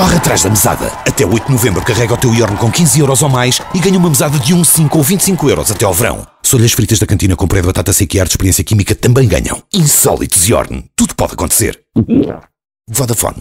Corre atrás da mesada. Até 8 de novembro carrega o teu iorno com 15 euros ou mais e ganha uma mesada de 1, 5 ou 25 euros até ao verão. Solhas fritas da cantina com prédio, batata seca e ar de experiência química também ganham. Insólitos iorno. Tudo pode acontecer. Vodafone.